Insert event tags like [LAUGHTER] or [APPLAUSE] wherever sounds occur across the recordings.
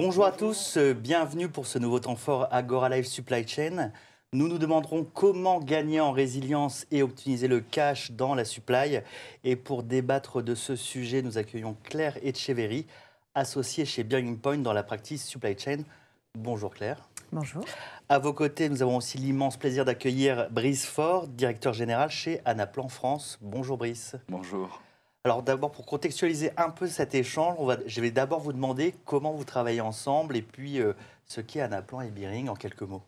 Bonjour à tous, euh, bienvenue pour ce nouveau temps fort Agora Live Supply Chain. Nous nous demanderons comment gagner en résilience et optimiser le cash dans la supply. Et pour débattre de ce sujet, nous accueillons Claire Etcheverry, associée chez Bearing Point dans la pratique Supply Chain. Bonjour Claire. Bonjour. À vos côtés, nous avons aussi l'immense plaisir d'accueillir Brice Ford, directeur général chez Anaplan France. Bonjour Brice. Bonjour. Alors d'abord, pour contextualiser un peu cet échange, je vais d'abord vous demander comment vous travaillez ensemble et puis euh, ce qu'est Anaplan et Bering en quelques mots.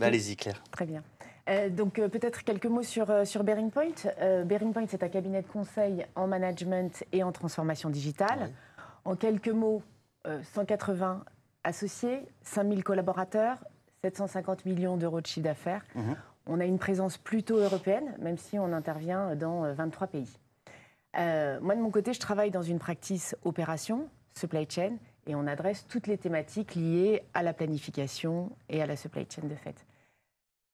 Allez-y Claire. Très bien. Euh, donc euh, peut-être quelques mots sur, Bering Point. Bering Point, c'est un cabinet de conseil en management et en transformation digitale. En quelques mots, 180 associés, 5000 collaborateurs, 750 millions d'euros de chiffre d'affaires. Mmh. On a une présence plutôt européenne, même si on intervient dans 23 pays. Euh, moi, de mon côté, je travaille dans une practice opération, supply chain, et on adresse toutes les thématiques liées à la planification et à la supply chain de fait.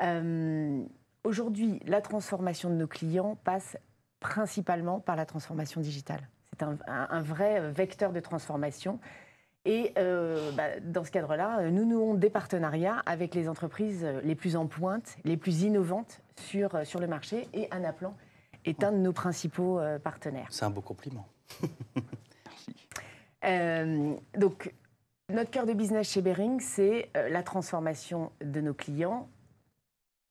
Euh, aujourd'hui, la transformation de nos clients passe principalement par la transformation digitale. C'est un, vrai vecteur de transformation. Et euh, bah, dans ce cadre-là, nous nouons des partenariats avec les entreprises les plus en pointe, les plus innovantes sur, le marché et en appelant est un de nos principaux euh, partenaires. C'est un beau compliment. [LAUGHS] Merci. Euh, donc, notre cœur de business chez Bering, c'est euh, la transformation de nos clients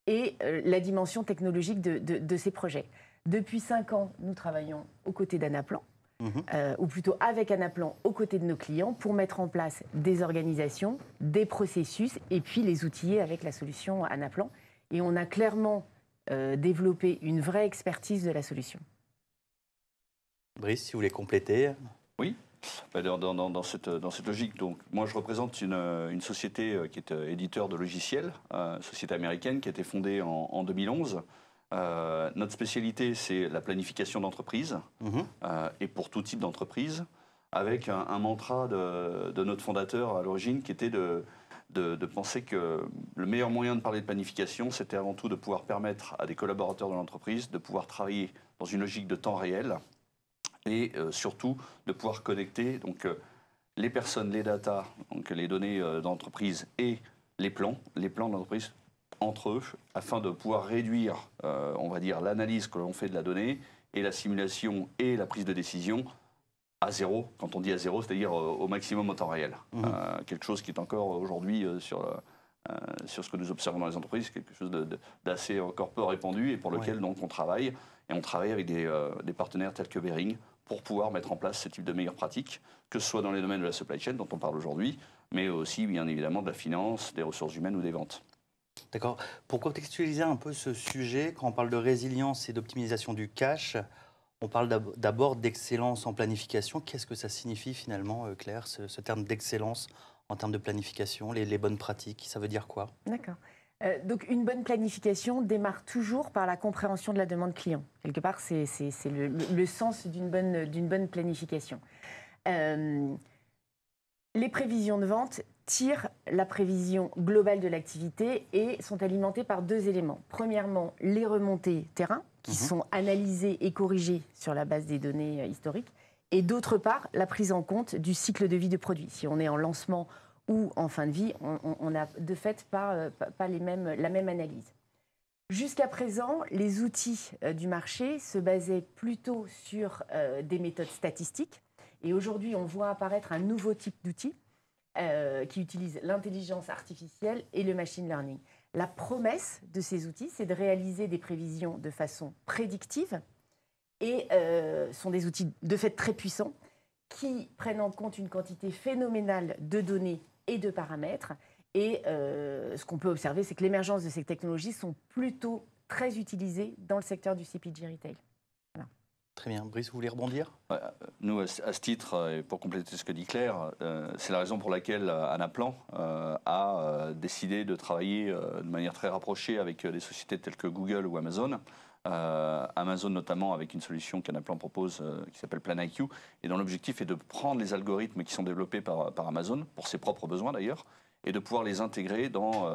et la dimension technologique de, ces projets. Depuis cinq ans, nous travaillons aux côtés d'Anaplan, mhm. ou plutôt avec Anaplan, aux côtés de nos clients, pour mettre en place des organisations, des processus, et puis les outiller avec la solution Anaplan. Et on a clairement euh, développer une vraie expertise de la solution. Brice, si vous voulez compléter. Oui. Bah, dans, dans, cette, dans, logique, donc, moi je représente une, une société euh, qui est euh, éditeur de logiciels, euh, société américaine qui a été fondée en, 2011. notre spécialité, c'est la planification d'entreprise mhm. et pour tout type d'entreprise, avec un, un mantra de, de, notre fondateur à l'origine qui était de de, penser que le meilleur moyen de parler de planification, c'était avant tout de pouvoir permettre à des collaborateurs de l'entreprise de pouvoir travailler dans une logique de temps réel et euh, surtout de pouvoir connecter donc, euh, les personnes, les data, donc les données euh, d'entreprise et les plans, les plans de l'entreprise entre eux, afin de pouvoir réduire, on va dire, l'analyse que l'on fait de la donnée et la simulation et la prise de décision à zéro, quand on dit à zéro, c'est-à-dire euh, au maximum en temps réel. Mmh. Euh, quelque chose qui est encore aujourd'hui euh, sur, sur ce que nous observons dans les entreprises, quelque chose d'assez encore peu répandu et pour lequel donc on travaille. Et on travaille avec des, des, partenaires tels que Bering pour pouvoir mettre en place ce type de meilleures pratiques, que ce soit dans les domaines de la supply chain dont on parle aujourd'hui, mais aussi bien évidemment de la finance, des ressources humaines ou des ventes. D'accord. Pour contextualiser un peu ce sujet, quand on parle de résilience et d'optimisation du cash, on parle d'abord d'excellence en planification. Qu'est-ce que ça signifie finalement, euh, Claire, ce, terme d'excellence en termes de planification, les, bonnes pratiques Ça veut dire quoi D'accord. Euh, donc une bonne planification démarre toujours par la compréhension de la demande client. Quelque part, c'est le, sens d'une bonne, planification. Euh, les prévisions de vente tirent la prévision globale de l'activité et sont alimentées par deux éléments. Premièrement, les remontées terrain, qui mhm. sont analysées et corrigées sur la base des données euh, historiques, et d'autre part, la prise en compte du cycle de vie du produit. Si on est en lancement ou en fin de vie, on n'a de fait pas, euh, la même analyse. Jusqu'à présent, les outils euh, du marché se basaient plutôt sur des méthodes statistiques. Et aujourd'hui, on voit apparaître un nouveau type d'outils qui utilise l'intelligence artificielle et le machine learning. La promesse de ces outils, c'est de réaliser des prévisions de façon prédictive et euh, sont des outils de fait très puissants qui prennent en compte une quantité phénoménale de données et de paramètres. Et euh, ce qu'on peut observer, c'est que l'émergence de ces technologies sont plutôt très utilisées dans le secteur du CPG Retail. Très bien. Brice, vous voulez rebondir Nous, à ce titre, euh, et pour compléter ce que dit Claire, euh, c'est la raison pour laquelle euh, Anaplan a décidé de travailler de manière très rapprochée avec des sociétés telles que Google ou Amazon. Amazon notamment avec une solution qu'Anaplan propose qui s'appelle PlanIQ, et dont l'objectif est de prendre les algorithmes qui sont développés par, Amazon, pour ses propres besoins d'ailleurs, et de pouvoir les intégrer dans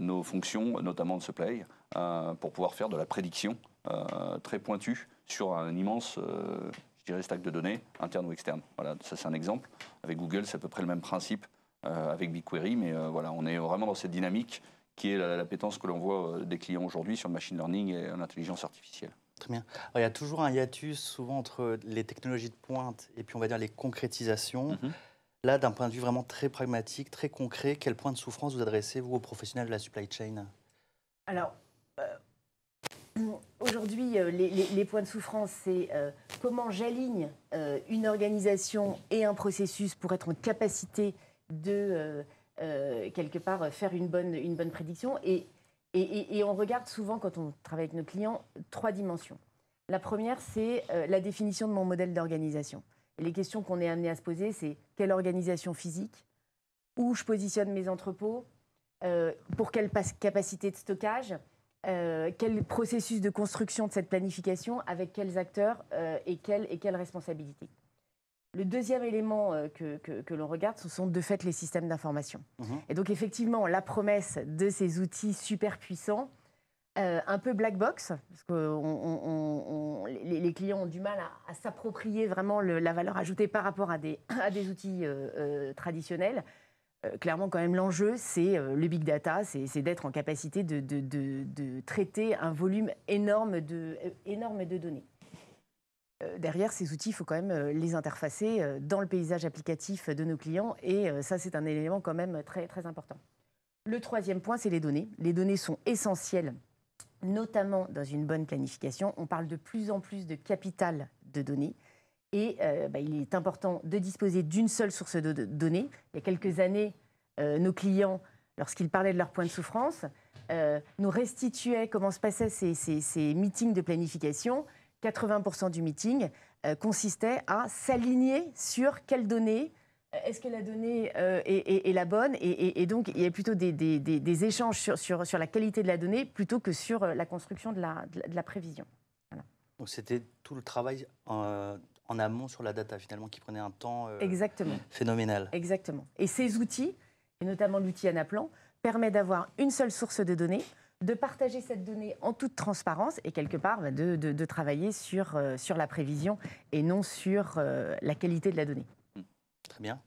nos fonctions, notamment de ce play, pour pouvoir faire de la prédiction euh, très pointu sur un immense euh, je dirais, stack de données, interne ou externe. Voilà, ça c'est un exemple. Avec Google, c'est à peu près le même principe euh, avec BigQuery, mais voilà, on est vraiment dans cette dynamique qui est la, pétence que l'on voit des clients aujourd'hui sur le machine learning et l'intelligence artificielle. Très bien. il y a toujours un hiatus souvent entre les technologies de pointe et puis on va dire les concrétisations. Mm-hmm. Là, d'un point de vue vraiment très pragmatique, très concret, quel point de souffrance vous adressez, vous, aux professionnels de la supply chain Alors, aujourd'hui, euh, les, points de souffrance, c'est euh, comment j'aligne euh, une organisation et un processus pour être en capacité de, quelque part, faire une bonne, prédiction. Et, on regarde souvent, quand on travaille avec nos clients, trois dimensions. La première, c'est la définition de mon modèle d'organisation. les questions qu'on est amené à se poser, c'est quelle organisation physique, où je positionne mes entrepôts, pour quelle capacité de stockage, euh, quel processus de construction de cette planification, avec quels acteurs euh, et, quelles, et quelles responsabilités. Le deuxième élément euh, que, l'on regarde, ce sont de fait les systèmes d'information. Mhm. Et donc effectivement, la promesse de ces outils super puissants, un peu black box, parce que les, clients ont du mal à, s'approprier vraiment la valeur ajoutée par rapport à des, [LAUGHS] outils traditionnels. Euh, clairement, quand même, l'enjeu, c'est euh, le big data, c'est d'être en capacité de, traiter un volume énorme de, euh, données. Derrière ces outils, il faut quand même les interfacer dans le paysage applicatif de nos clients et ça, c'est un élément quand même très important. Le troisième point, c'est les données. Les données sont essentielles, notamment dans une bonne planification. On parle de plus en plus de capital de données. Et euh, bah, il est important de disposer d'une seule source de données. Il y a quelques années, euh, nos clients, lorsqu'ils parlaient de leur point de souffrance, euh, nous restituaient comment se passaient ces, meetings de planification. 80% du meeting consistait à s'aligner sur quelles données, est-ce que la donnée est, la bonne et, donc, il y a plutôt des, échanges sur, sur, la qualité de la donnée plutôt que sur la construction de la, de la, prévision. c'était tout le travail en amont sur la data finalement qui prenait un temps euh, Exactement. phénoménal. Exactement. Et ces outils, et notamment l'outil Anaplan, permet d'avoir une seule source de données, de partager cette donnée en toute transparence et quelque part bah, de, travailler euh, sur, la prévision et non sur euh, la qualité de la donnée. Mmh. Très bien.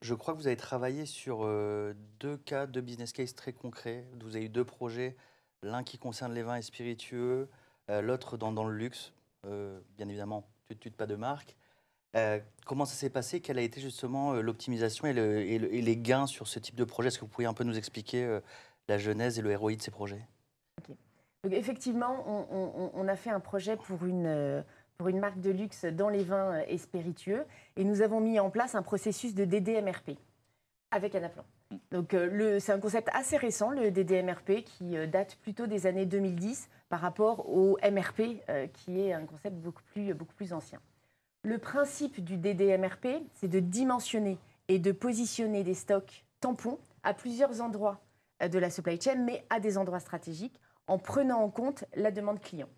je crois que vous avez travaillé sur deux cas, de business case très concrets. Vous avez eu deux projets, l'un qui concerne les vins et spiritueux, l'autre dans, le luxe, bien évidemment tu ne tutes pas de marque. Euh, comment ça s'est passé Quelle a été justement euh, l'optimisation et, les gains sur ce type de projet Est-ce que vous pourriez un peu nous expliquer euh, la genèse et le héroïde de ces projets Effectivement, on, a fait un projet pour une, pour une marque de luxe dans les vins et spiritueux et nous avons mis en place un processus de DDMRP avec Anaplan. Mm. Donc c'est un concept assez récent, le DDMRP, qui date plutôt des années 2010 par rapport au MRP, euh, qui est un concept beaucoup plus, ancien. Le principe du DDMRP, c'est de dimensionner et de positionner des stocks tampons à plusieurs endroits euh, de la supply chain, mais à des endroits stratégiques, en prenant en compte la demande client.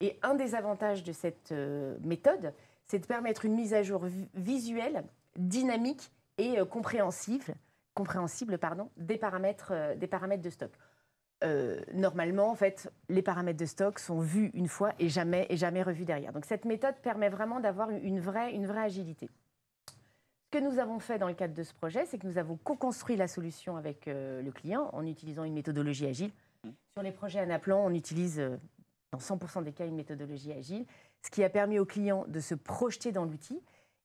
Et un des avantages de cette euh, méthode, c'est de permettre une mise à jour visuelle, dynamique et compréhensible, compréhensible des paramètres de stock. Euh, normalement, en fait, les paramètres de stock sont vus une fois et jamais, et jamais revus derrière. Donc cette méthode permet vraiment d'avoir une vraie, une vraie agilité. Ce que nous avons fait dans le cadre de ce projet, c'est que nous avons co-construit la solution avec euh, le client en utilisant une méthodologie agile. Sur les projets Anaplan, on utilise euh, dans 100% des cas une méthodologie agile, ce qui a permis au client de se projeter dans l'outil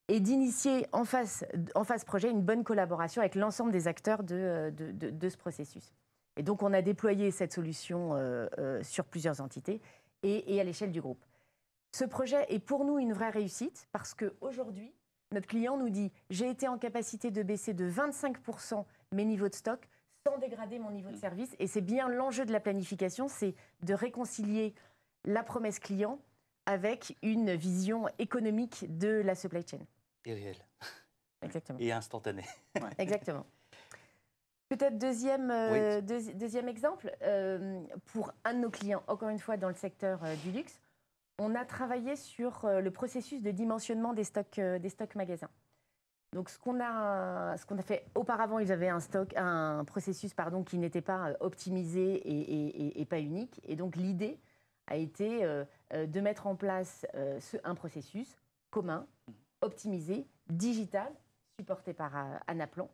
et d'initier en face, en projet une bonne collaboration avec l'ensemble des acteurs de, de ce processus. Et donc, on a déployé cette solution euh, euh, sur plusieurs entités et, à l'échelle du groupe. Ce projet est pour nous une vraie réussite parce qu'aujourd'hui, notre client nous dit j'ai été en capacité de baisser de 25% mes niveaux de stock sans dégrader mon niveau de mmh. service. Et c'est bien l'enjeu de la planification, c'est de réconcilier la promesse client avec une vision économique de la supply chain. Et réelle. Exactement. Et instantanée. Exactement. Peut-être deuxième, euh, deuxième exemple, euh, pour un de nos clients, encore une fois dans le secteur euh, du luxe, on a travaillé sur le processus de dimensionnement des stocks, des stocks magasins. Donc ce qu'on a, qu'on a fait auparavant, ils avaient un, stock, un processus pardon, qui n'était pas optimisé et, pas unique. Et donc l'idée a été de mettre en place ce, un processus commun, optimisé, digital, supporté par Anaplan.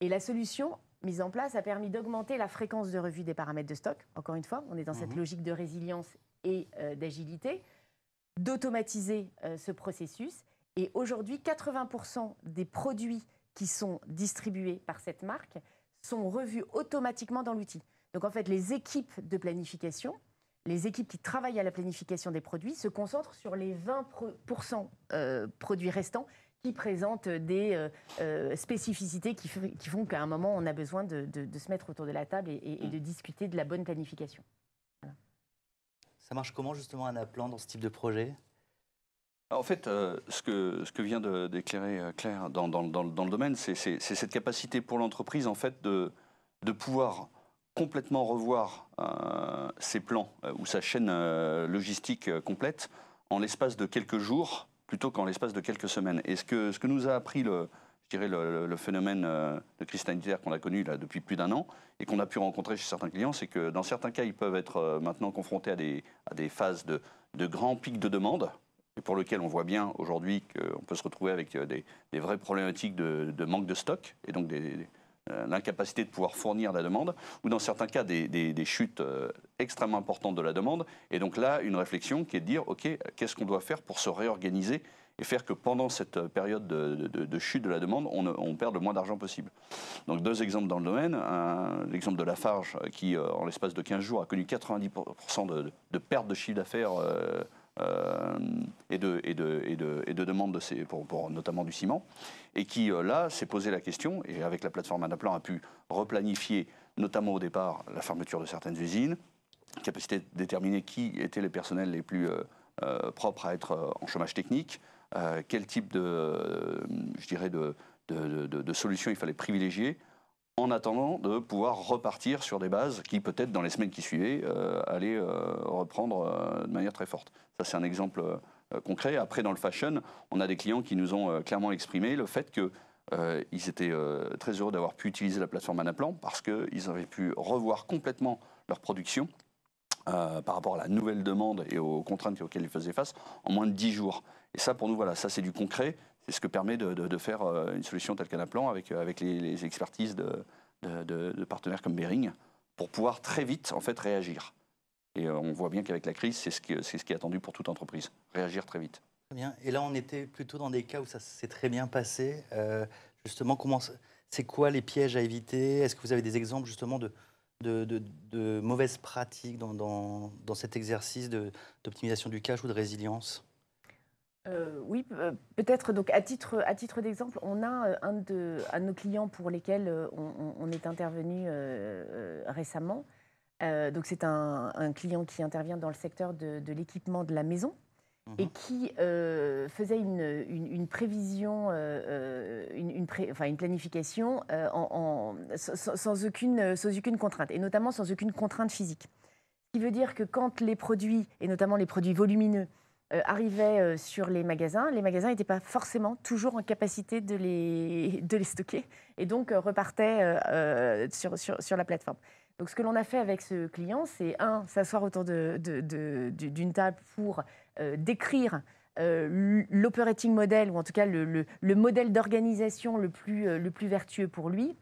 Et la solution, mise en place a permis d'augmenter la fréquence de revue des paramètres de stock. Encore une fois, on est dans cette mhm. logique de résilience et euh, d'agilité, d'automatiser euh, ce processus. Et aujourd'hui, 80% des produits qui sont distribués par cette marque sont revus automatiquement dans l'outil. Donc en fait, les équipes de planification, les équipes qui travaillent à la planification des produits se concentrent sur les 20% euh, produits restants qui présentent des euh, euh, spécificités qui, qui font qu'à un moment, on a besoin de, se mettre autour de la table et, de mm. discuter de la bonne planification. Ça marche comment justement un plan dans ce type de projet en fait, euh, ce, que, ce que vient d'éclairer Claire dans, le domaine, c'est cette capacité pour l'entreprise en fait, de, de pouvoir complètement revoir ses plans ou sa chaîne logistique complète en l'espace de quelques jours plutôt qu'en l'espace de quelques semaines. Et ce que, ce que nous a appris le, je dirais, le, phénomène euh, de crise sanitaire qu'on a connu là, depuis plus d'un an et qu'on a pu rencontrer chez certains clients, c'est que dans certains cas, ils peuvent être euh, maintenant confrontés à des, à des phases de, grands pics de demande, et pour lequel on voit bien aujourd'hui qu'on peut se retrouver avec euh, des, des vraies problématiques de, de, manque de stock et donc des, euh, l'incapacité de pouvoir fournir la demande, ou dans certains cas des, chutes euh, extrêmement importantes de la demande. Et donc là, une réflexion qui est de dire, OK, qu'est-ce qu'on doit faire pour se réorganiser et faire que pendant cette période de, chute de la demande, on, on perde le moins d'argent possible. Donc deux exemples dans le domaine. L'exemple de Lafarge, qui euh, en l'espace de 15 jours a connu 90% de, de perte de chiffre d'affaires. Euh, et, de, et, de, et, demande de pour, notamment du ciment, et qui euh, là s'est posé la question, et avec la plateforme Anaplan a pu replanifier notamment au départ la fermeture de certaines usines, capacité de déterminer qui étaient les personnels les plus euh, propres à être en chômage technique, quel type de, je dirais de solutions il fallait privilégier, en attendant de pouvoir repartir sur des bases qui, peut-être, dans les semaines qui suivaient, euh, allaient euh, reprendre euh, de manière très forte. Ça, c'est un exemple concret. Après, dans le fashion, on a des clients qui nous ont clairement exprimé le fait qu'ils étaient très heureux d'avoir pu utiliser la plateforme Anaplan parce qu'ils avaient pu revoir complètement leur production par rapport à la nouvelle demande et aux contraintes auxquelles ils faisaient face en moins de 10 jours. Et ça, pour nous, voilà, ça c'est du concret. C'est ce que permet de, faire euh, une solution telle qu'Anaplan avec, avec les, expertises de, partenaires comme Bering pour pouvoir très vite en fait réagir. Et euh, on voit bien qu'avec la crise, c'est ce, qui, ce qui est attendu pour toute entreprise, réagir très vite. bien. Et là, on était plutôt dans des cas où ça s'est très bien passé. Euh, justement, comment, c'est quoi les pièges à éviter Est-ce que vous avez des exemples justement de, de, mauvaises pratiques dans, dans, dans, cet exercice d'optimisation du cash ou de résilience euh, oui, peut-être donc à titre, à titre d'exemple, on a euh, un de, nos clients pour lesquels euh, on, est intervenu récemment. donc c'est un, client qui intervient dans le secteur de, l'équipement de la maison mmh. et qui faisait une, prévision, une, planification sans, aucune, sans aucune contrainte, et notamment sans aucune contrainte physique. Ce qui veut dire que quand les produits, et notamment les produits volumineux, euh, arrivaient euh, sur les magasins, les magasins n'étaient pas forcément toujours en capacité de les, [LAUGHS] de les stocker et donc euh, repartaient sur, sur, la plateforme. Donc ce que l'on a fait avec ce client, c'est un, s'asseoir autour d'une de, table pour décrire l'operating model, ou en tout cas le, modèle d'organisation le, le plus, vertueux pour lui.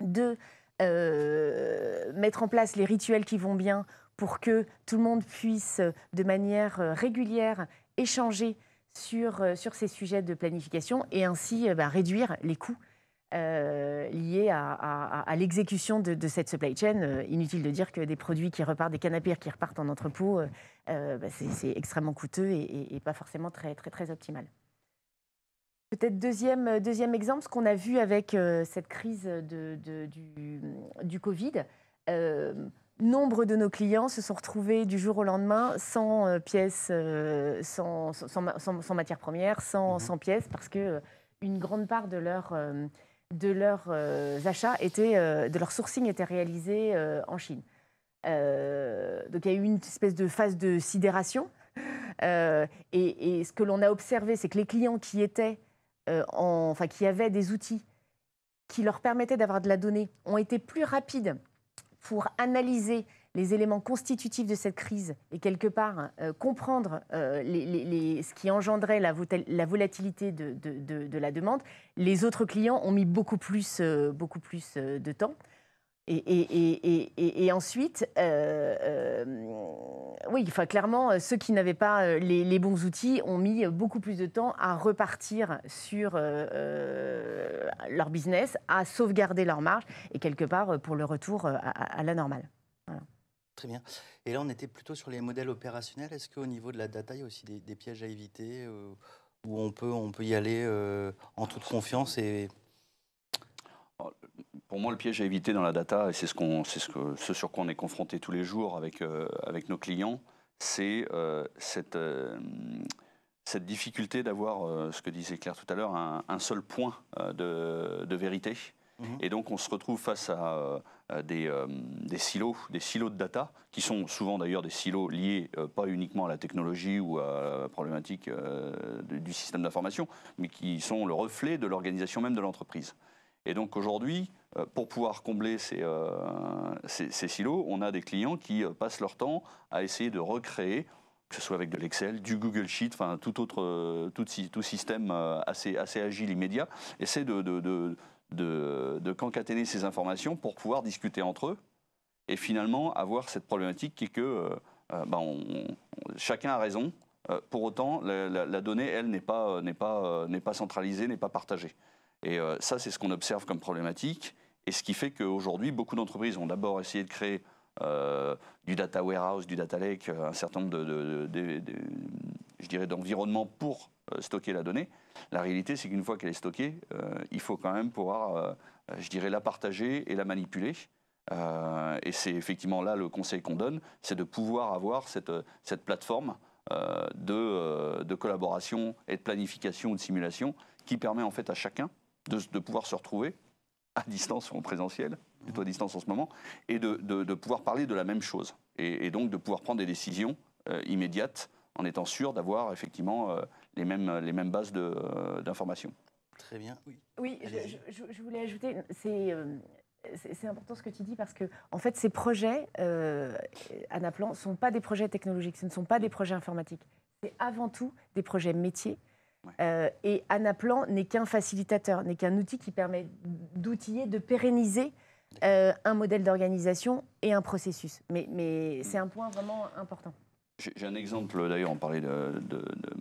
Deux, mettre en place les rituels qui vont bien pour que tout le monde puisse de manière euh, régulière échanger sur, euh, sur ces sujets de planification et ainsi euh, bah, réduire les coûts liés à, l'exécution de, cette supply chain. Inutile de dire que des produits qui repartent, des canapés qui repartent en entrepôt, bah, c'est extrêmement coûteux et, pas forcément très, très, très optimal. Peut-être deuxième, deuxième exemple, ce qu'on a vu avec cette crise de, du, Covid nombre de nos clients se sont retrouvés du jour au lendemain sans euh, pièces, euh, sans, matières premières, sans, mhm. pièces, parce que euh, une grande part de leurs achats était, de leur sourcing était réalisé en Chine. donc il y a eu une espèce de phase de sidération. Et, ce que l'on a observé, c'est que les clients qui étaient, enfin qui avaient des outils qui leur permettaient d'avoir de la donnée, ont été plus rapides pour analyser les éléments constitutifs de cette crise et quelque part euh, comprendre euh, ce qui engendrait la, volatilité de, la demande, les autres clients ont mis beaucoup plus euh, de temps. Et, et, ensuite, euh, euh, oui, enfin, clairement, euh, ceux qui n'avaient pas les, bons outils ont mis beaucoup plus de temps à repartir sur leur business, à sauvegarder leur marge et quelque part pour le retour à, la normale. Très bien. Et là, on était plutôt sur les modèles opérationnels. Est-ce qu'au niveau de la data, il y a aussi des, pièges à éviter où on peut, on peut y aller en toute confiance et pour moi, le piège à éviter dans la data, et c'est ce, sur quoi on est confronté tous les jours avec, euh, nos clients, c'est euh, euh, cette, difficulté d'avoir, ce que disait Claire tout à l'heure, un, seul point de, vérité. Mhm. Et donc on se retrouve face à des, silos, des silos de data, qui sont souvent d'ailleurs des silos liés pas uniquement à la technologie ou à la problématique du système d'information, mais qui sont le reflet de l'organisation même de l'entreprise. Et donc aujourd'hui, euh, pour pouvoir combler euh, ces, ces, silos, on a des clients qui euh, passent leur temps à essayer de recréer, que ce soit avec de l'Excel, du Google Sheet, enfin tout autre, tout, tout système assez, assez agile, immédiat, essayer de, de, de, de, concaténer ces informations pour pouvoir discuter entre eux et finalement avoir cette problématique qui est que ben, chacun a raison. pour autant, la, la donnée, elle, n'est pas, n'est pas, n'est pas centralisée, n'est pas partagée. Et euh, ça, c'est ce qu'on observe comme problématique. Et ce qui fait qu'aujourd'hui, beaucoup d'entreprises ont d'abord essayé de créer euh, du data warehouse, du data lake, euh, un certain nombre de, je dirais, d'environnements pour stocker la donnée. La réalité, c'est qu'une fois qu'elle est stockée, il faut quand même pouvoir, je dirais, la partager et la manipuler. et c'est effectivement là le conseil qu'on donne, c'est de pouvoir avoir cette, cette plateforme de, de collaboration et de planification ou de simulation qui permet en fait à chacun de, pouvoir se retrouver à distance ou en présentiel, plutôt à distance en ce moment, et de, pouvoir parler de la même chose. Et, donc de pouvoir prendre des décisions euh, immédiates en étant sûr d'avoir effectivement euh, les, mêmes, les mêmes bases euh, d'informations. Très bien. Oui, oui je, voulais ajouter, c'est. C'est important ce que tu dis parce que, en fait, ces projets, Anaplan, ne sont pas des projets technologiques, ce ne sont pas des projets informatiques. C'est avant tout des projets métiers, euh, et Anaplan n'est qu'un facilitateur, n'est qu'un outil qui permet d'outiller, de pérenniser euh, un modèle d'organisation et un processus. Mais, hmm. c'est un point vraiment important. J'ai un exemple, d'ailleurs, on parlait de,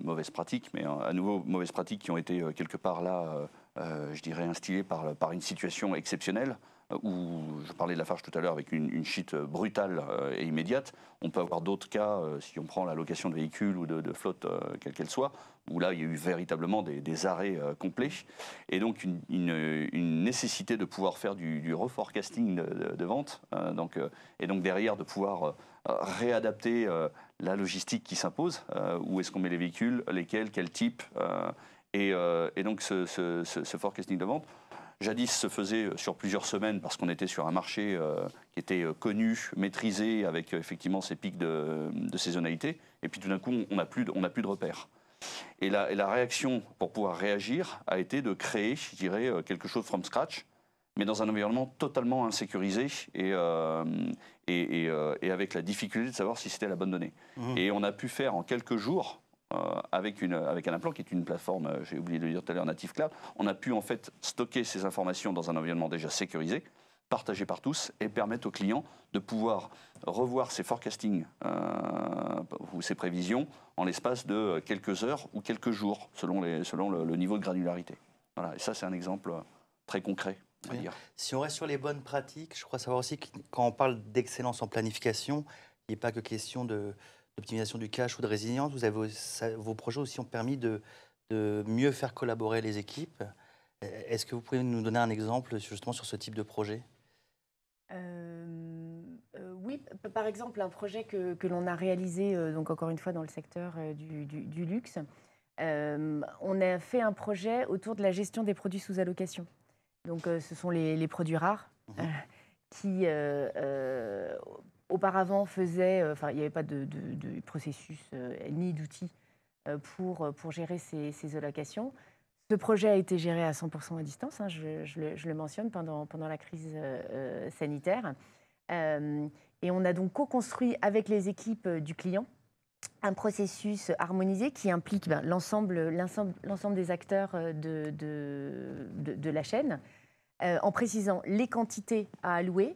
mauvaises pratiques, mais euh, à nouveau, mauvaises pratiques qui ont été quelque part là, je dirais, instillées par une situation exceptionnelle où je parlais de la farge tout à l'heure avec une, chute brutale euh, et immédiate. On peut avoir d'autres cas, euh, si on prend la location de véhicules ou de, flotte, euh, quelle qu'elle soit, où là, il y a eu véritablement des, arrêts complets. Et donc, une, nécessité de pouvoir faire du, reforecasting de, vente. donc, et donc, derrière, de pouvoir réadapter la logistique qui s'impose. où est-ce qu'on met les véhicules Lesquels Quel type et, donc, ce forecasting de vente jadis se faisait euh, sur plusieurs semaines parce qu'on était sur un marché euh, qui était euh, connu, maîtrisé, avec effectivement ces pics de, saisonnalité. Et puis tout d'un coup, on n'a plus, de, repères. Et la, réaction pour pouvoir réagir a été de créer, je dirais, quelque chose from scratch, mais dans un environnement totalement insécurisé et, avec la difficulté de savoir si c'était la bonne donnée. Mmh. Et on a pu faire en quelques jours euh, avec, une, avec un implant qui est une plateforme, euh, j'ai oublié de le dire tout à l'heure, native cloud, on a pu en fait stocker ces informations dans un environnement déjà sécurisé, partagé par tous et permettre aux clients de pouvoir revoir ses forecastings euh, ou ses prévisions en l'espace de quelques heures ou quelques jours, selon, les, selon le, niveau de granularité. Voilà, et ça c'est un exemple très concret. Si on reste sur les bonnes pratiques, je crois savoir aussi que quand on parle d'excellence en planification, il n'est pas que question de, d'optimisation du cash ou de résilience. Vous avez, vos projets aussi ont permis de, mieux faire collaborer les équipes. Euh, est-ce que vous pouvez nous donner un exemple justement sur ce type de projet euh, euh, Oui, par exemple, un projet que, l'on a réalisé, donc encore une fois dans le secteur du, luxe, on a fait un projet autour de la gestion des produits sous allocation. Donc ce sont les, produits rares mmh qui, auparavant faisait, euh, enfin il n'y avait pas de, processus euh, ni d'outils euh, pour, pour gérer ces, allocations. Ce projet a été géré à 100% à distance, hein, je, le, mentionne, pendant, pendant la crise sanitaire. et on a donc co-construit avec les équipes du client un processus harmonisé qui implique ben, l'ensemble, des acteurs de, de, la chaîne, en précisant les quantités à allouer,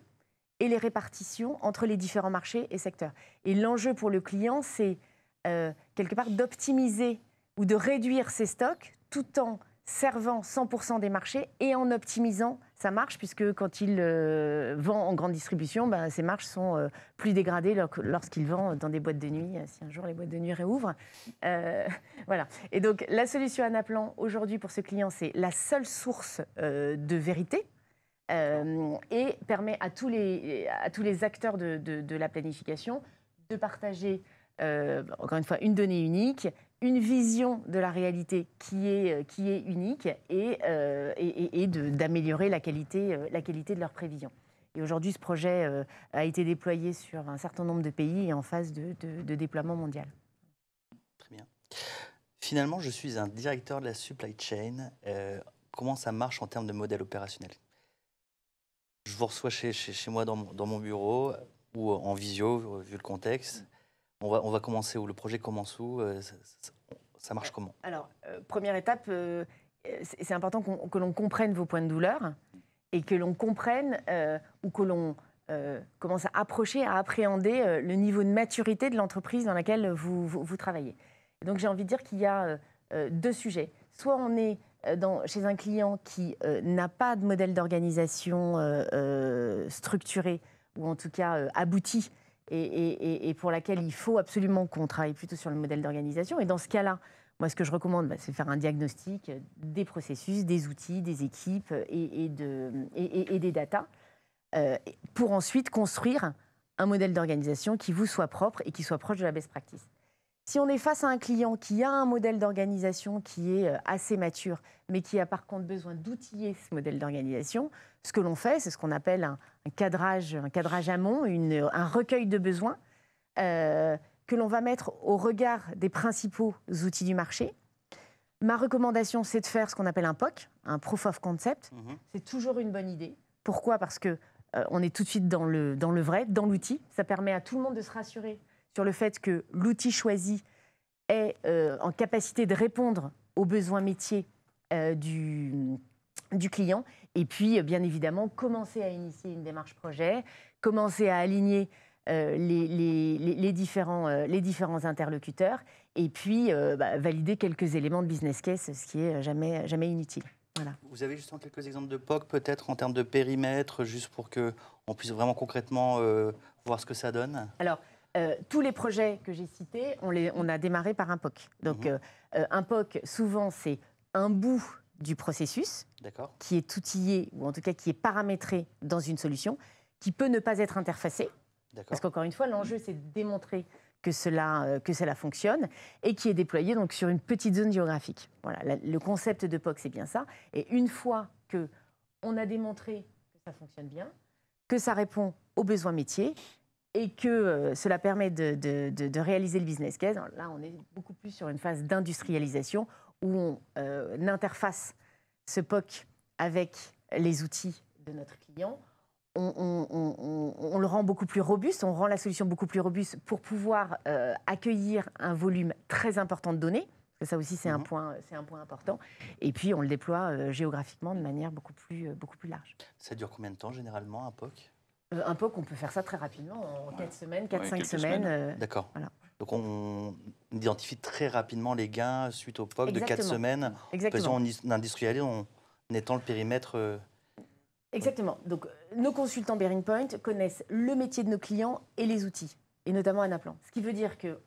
et les répartitions entre les différents marchés et secteurs. Et l'enjeu pour le client, c'est euh, quelque part d'optimiser ou de réduire ses stocks tout en servant 100% des marchés et en optimisant sa marge, puisque quand il euh, vend en grande distribution, ben, ses marges sont euh, plus dégradées lorsqu'il vend dans des boîtes de nuit, si un jour les boîtes de nuit réouvrent. [LAUGHS] voilà. Et donc la solution Anaplan aujourd'hui pour ce client, c'est la seule source de vérité, euh, et permet à tous les, à tous les acteurs de, la planification de partager, euh, encore une fois, une donnée unique, une vision de la réalité qui est, euh, qui est unique et, et, d'améliorer la qualité, la qualité de leurs prévisions. Et aujourd'hui, ce projet a été déployé sur un certain nombre de pays et en phase de, déploiement mondial. Très bien. Finalement, je suis un directeur de la supply chain. comment ça marche en termes de modèle opérationnel je vous reçois chez, moi dans mon, bureau euh, ou euh, en visio, vu euh, le contexte. Mm. On va, commencer où Le projet commence où ça, marche comment Alors, première étape, c'est important que l'on comprenne vos points de douleur et que l'on comprenne ou que l'on commence à approcher, à appréhender le niveau de maturité de l'entreprise dans laquelle vous travaillez. Donc j'ai envie de dire qu'il y a deux sujets. Soit on est euh, chez un client qui euh, n'a pas de modèle d'organisation euh, structuré ou en tout cas abouti et, pour laquelle il faut absolument qu'on travaille plutôt sur le modèle d'organisation. Et dans ce cas-là, moi, ce que je recommande, bah, c'est faire un diagnostic des processus, des outils, des équipes et, et des datas pour ensuite construire un modèle d'organisation qui vous soit propre et qui soit proche de la best practice. Si on est face à un client qui a un modèle d'organisation qui est euh, assez mature, mais qui a par contre besoin d'outiller ce modèle d'organisation, ce que l'on fait, c'est ce qu'on appelle un, cadrage, un cadrage amont, un recueil de besoins euh, que l'on va mettre au regard des principaux outils du marché. Ma recommandation, c'est de faire ce qu'on appelle un POC, un Proof of Concept. Mhm. C'est toujours une bonne idée. Pourquoi Parce que euh, on est tout de suite dans le, dans le vrai, dans l'outil. Ça permet à tout le monde de se rassurer sur le fait que l'outil choisi est euh, en capacité de répondre aux besoins métiers euh, du, du client. Et puis, euh, bien évidemment, commencer à initier une démarche projet, commencer à aligner les, les, les, différents, les différents interlocuteurs et puis bah, valider quelques éléments de business case, ce qui est jamais, jamais inutile. Voilà. Vous avez juste quelques exemples de POC peut-être en termes de périmètre, juste pour qu'on puisse vraiment concrètement voir ce que ça donne Alors, euh, tous les projets que j'ai cités, on, a démarré par un POC. Donc, mhm. euh, euh, un POC, souvent, c'est un bout du processus qui est outillé, ou en tout cas qui est paramétré dans une solution, qui peut ne pas être interfacé. Parce qu'encore une fois, l'enjeu, c'est de démontrer que cela, fonctionne et qui est déployé donc, sur une petite zone géographique. le concept de POC, c'est bien ça. Et une fois que on a démontré que ça fonctionne bien, que ça répond aux besoins métiers, et que euh, cela permet de, réaliser le business case. Là, on est beaucoup plus sur une phase d'industrialisation où on euh, interface ce POC avec les outils de notre client. On, le rend beaucoup plus robuste, on rend la solution beaucoup plus robuste pour pouvoir euh, accueillir un volume très important de données. que ça aussi, c'est un, mmh. point, un point important. Et puis, on le déploie géographiquement de manière beaucoup plus, beaucoup plus large. Ça dure combien de temps, généralement, un POC euh, un POC, on peut faire ça très rapidement, en 4 semaines, 4-5 semaines. Euh, D'accord. Donc on identifie très rapidement les gains suite au POC de 4 semaines. Exactement. En industrialisé, en étant le périmètre. Euh, Exactement. Donc nos consultants Bearing Point connaissent le métier de nos clients et les outils, et notamment Anaplan. Ce qui veut dire que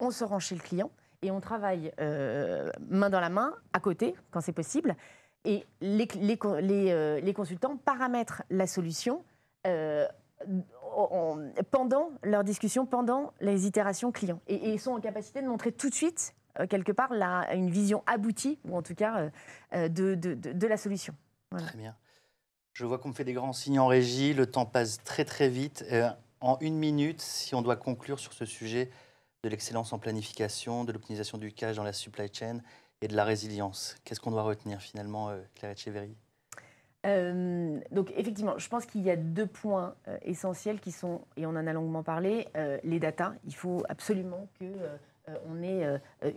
on se rend chez le client et on travaille main dans la main, à côté, quand c'est possible. Et les, les consultants paramètrent la solution euh, pendant leur discussion, pendant les itérations clients. Et, ils sont en capacité de montrer tout de suite, euh, quelque part, une vision aboutie, ou en tout cas, euh, de, la solution. Très bien. Je vois qu'on me fait des grands signes en régie, le temps passe très très vite. en une minute, si on doit conclure sur ce sujet de l'excellence en planification, de l'optimisation du cash dans la supply chain et de la résilience, qu'est-ce qu'on doit retenir finalement, Claire Echeverry euh, donc effectivement, je pense qu'il y a deux points euh, essentiels qui sont, et on en a longuement parlé, euh, les datas. Il faut absolument que on ait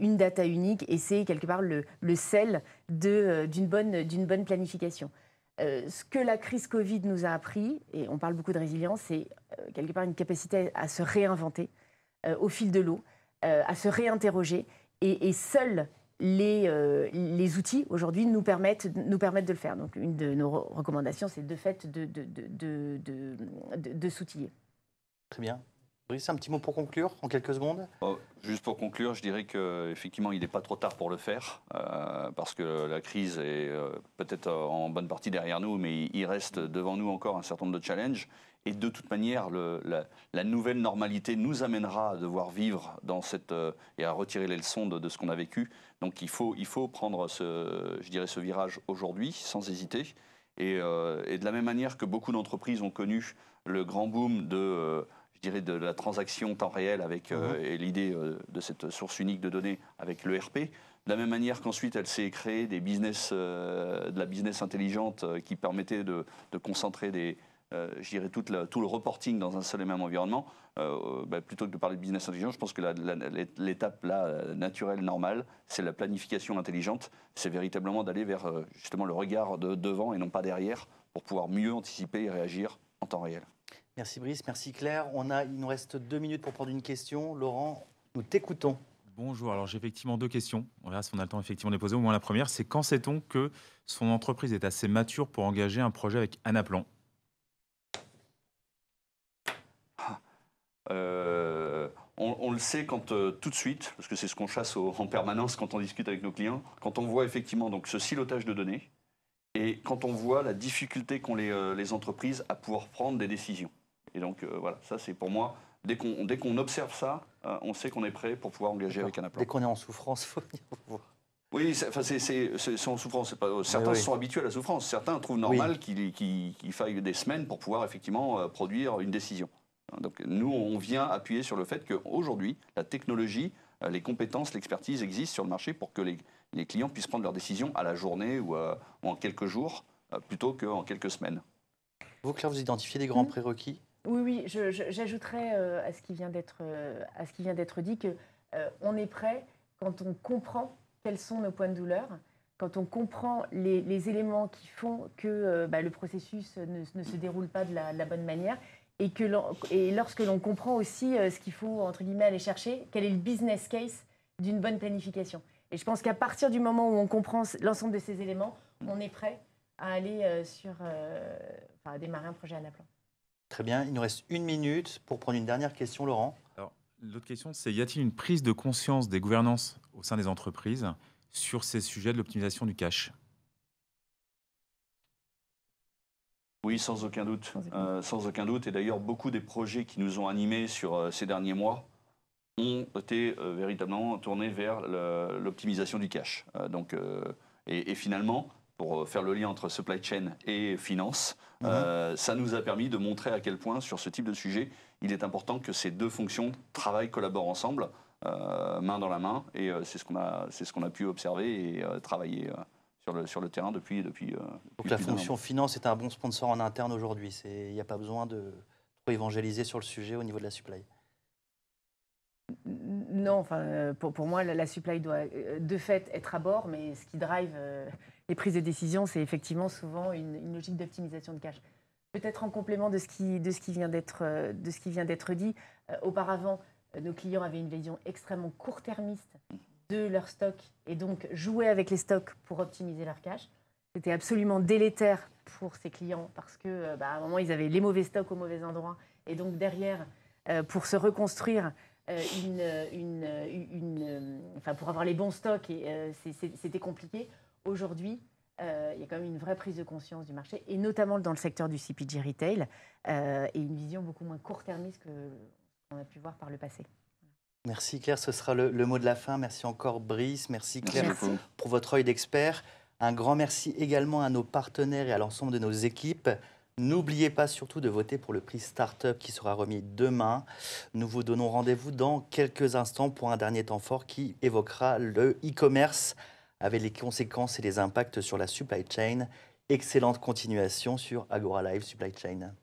une data unique et c'est quelque part le, sel d'une bonne, planification. ce que la crise Covid nous a appris, et on parle beaucoup de résilience, c'est quelque part une capacité à se réinventer au fil de l'eau, à se réinterroger. Et, seul... Euh, les, outils aujourd'hui nous permettent, de le faire. Donc une de nos recommandations, c'est de fait de, de, de s'outiller. Très bien un petit mot pour conclure, en quelques secondes oh, Juste pour conclure, je dirais qu'effectivement, il n'est pas trop tard pour le faire, euh, parce que la crise est euh, peut-être euh, en bonne partie derrière nous, mais il reste devant nous encore un certain nombre de challenges. Et de toute manière, le, la, nouvelle normalité nous amènera à devoir vivre dans cette, et à retirer les leçons de, ce qu'on a vécu. Donc il faut, il faut prendre ce, je dirais, ce virage aujourd'hui, sans hésiter. et, de la même manière que beaucoup d'entreprises ont connu le grand boom de dirais, de la transaction temps réel avec, euh, mhm. et l'idée euh, de cette source unique de données avec l'ERP. De la même manière qu'ensuite, elle s'est créée des business, euh, de la business intelligente qui permettait de, concentrer des, dirais, tout le reporting dans un seul et même environnement. Bah, plutôt que de parler de business intelligent, je pense que l'étape là, naturelle, normale, c'est la planification intelligente. C'est véritablement d'aller vers justement le regard de devant et non pas derrière pour pouvoir mieux anticiper et réagir en temps réel. Merci Brice, merci Claire. On a, il nous reste deux minutes pour prendre une question. Laurent, nous t'écoutons. Bonjour, alors j'ai effectivement deux questions. On verra si on a le temps effectivement de les poser. Au moins la première, c'est quand sait-on que son entreprise est assez mature pour engager un projet avec Anaplan ah, euh, on, le sait quand euh, tout de suite, parce que c'est ce qu'on chasse en permanence quand on discute avec nos clients, quand on voit effectivement donc ce silotage de données et quand on voit la difficulté qu'ont les euh, entreprises à pouvoir prendre des décisions. Et donc euh, voilà, ça c'est pour moi, dès qu'on observe ça, euh, on sait qu'on est prêt pour pouvoir engager avec un appel. Dès qu'on est en souffrance, il [LAUGHS] faut venir voir. Oui, enfin, c'est en souffrance. Euh, certains sont habitués à la souffrance. Certains trouvent normal qu'il faille des semaines pour pouvoir effectivement produire une décision. Donc nous, on vient appuyer sur le fait qu'aujourd'hui, la technologie, les compétences, l'expertise existent sur le marché pour que les, les, clients puissent prendre leur décision à la journée ou, en quelques jours plutôt qu'en quelques semaines. Vous, Claire, vous identifiez des grands mmh. prérequis oui, oui, j'ajouterais euh, euh, à ce qui vient d'être dit que euh, on est prêt quand on comprend quels sont nos points de douleur, quand on comprend les, éléments qui font que bah, le processus ne, se déroule pas de la, bonne manière, et que et lorsque l'on comprend aussi ce qu'il faut entre guillemets aller chercher, quel est le business case d'une bonne planification. Et je pense qu'à partir du moment où on comprend l'ensemble de ces éléments, on est prêt à aller sur, à démarrer un projet à la Très bien, il nous reste une minute pour prendre une dernière question, Laurent. L'autre question, c'est y a-t-il une prise de conscience des gouvernances au sein des entreprises sur ces sujets de l'optimisation du cash Oui, sans aucun doute. Euh, doute. Et d'ailleurs, beaucoup des projets qui nous ont animés sur euh, ces derniers mois ont été euh, véritablement tournés vers l'optimisation du cash. donc, et, finalement, pour euh, faire le lien entre supply chain et finance, mhm. euh, ça nous a permis de montrer à quel point sur ce type de sujet, il est important que ces deux fonctions travaillent, collaborent ensemble, euh, main dans la main, et c'est ce qu'on a, ce qu'on a pu observer et travailler. Sur le, sur le, terrain depuis... depuis Donc la fonction finance est un bon sponsor en interne aujourd'hui. Il n'y a pas besoin de trop évangéliser sur le sujet au niveau de la supply. Non, enfin, euh, pour, pour moi, la, supply doit euh, de fait être à bord, mais ce qui drive euh, les prises de décision, c'est effectivement souvent une, logique d'optimisation de cash. Peut-être en complément de ce qui, de ce qui vient d'être dit, auparavant, nos clients avaient une vision extrêmement court-termiste de leur stock et donc jouer avec les stocks pour optimiser leur cash. C'était absolument délétère pour ces clients parce que bah, à un moment ils avaient les mauvais stocks au mauvais endroit et donc derrière pour se reconstruire euh, une, euh, une, euh, enfin, pour avoir les bons stocks, et c'était compliqué. Aujourd'hui, il y a quand même une vraie prise de conscience du marché, et notamment dans le secteur du CPG retail, et une vision beaucoup moins court-termiste que qu'on a pu voir par le passé. Merci Claire, ce sera le, mot de la fin. Merci encore Brice, merci Claire pour votre œil d'expert. Un grand merci également à nos partenaires et à l'ensemble de nos équipes. N'oubliez pas surtout de voter pour le prix Startup qui sera remis demain. Nous vous donnons rendez-vous dans quelques instants pour un dernier temps fort qui évoquera le e-commerce avec les conséquences et les impacts sur la supply chain. Excellente continuation sur Agora Live Supply Chain.